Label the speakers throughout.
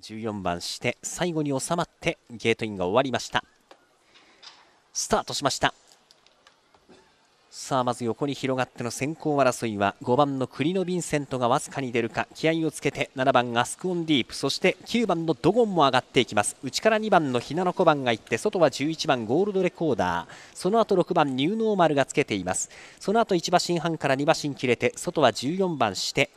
Speaker 1: 14番して最後に収まってゲートインが終わりましたスタートしましたさあまず横に広がっての先行争いは5番のクリノ・ヴィンセントがわずかに出るか気合をつけて7番アスクオンディープそして9番のドゴンも上がっていきます内から2番のひなの小判がいって外は11番ゴールドレコーダーその後6番ニューノーマルがつけていますその後1馬身半から2馬身切れて外は14番して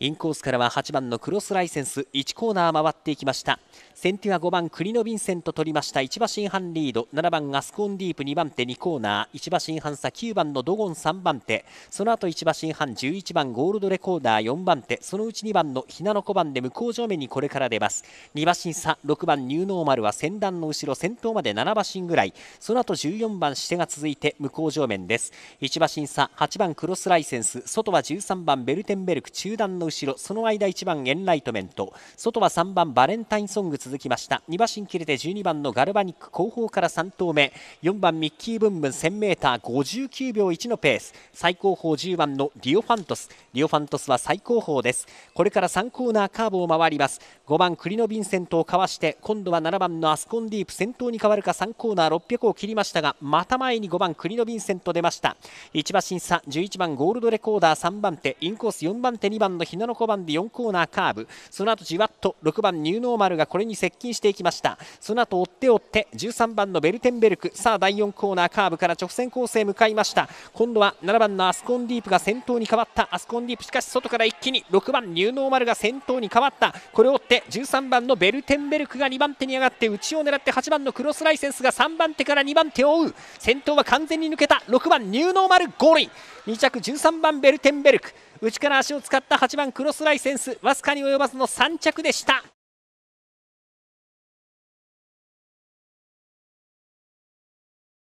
Speaker 1: インコースからは8番のクロスライセンス1コーナー回っていきました先手は5番クリノ・ヴィンセント取りました1馬身半リード7番ガスコンディープ2番手2コーナー1馬身半差9番のドゴン3番手その後1馬身半11番ゴールドレコーダー4番手そのうち2番のひなの小判で向こう上面にこれから出ます2馬身差6番ニューノーマルは先段の後ろ先頭まで7馬身ぐらいその後14番シテが続いて向こう上面です1馬身差8番クロスライセンス外は13番ベルテンベルク中段のの後ろその間1番エンライトメント外は3番バレンタインソング続きました2馬身切れて12番のガルバニック後方から3投目4番ミッキーブンブン 1000m59 秒1のペース最高峰10番のリオファントスリオファントスは最高峰ですこれから3コーナーカーブを回ります5番クリノ・ヴィンセントをかわして今度は7番のアスコンディープ先頭に変わるか3コーナー600を切りましたがまた前に5番クリノ・ヴィンセント出ました1馬身差11番ゴールドレコーダー3番手インコース4番手2番の日野の5番で4コーナーカーブその後じわっと6番ニューノーマルがこれに接近していきましたその後追って追って13番のベルテンベルクさあ第4コーナーカーブから直線コースへ向かいました今度は7番のアスコンディープが先頭に変わったアスコンディープしかし外から一気に6番ニューノーマルが先頭に変わったこれを追って13番のベルテンベルクが2番手に上がって内を狙って8番のクロスライセンスが3番手から2番手を追う先頭は完全に抜けた6番ニューノーマル5ン2着13番ベルテンベルク内から足を使った8番クロスライセンスわずかに及ばずの3着でした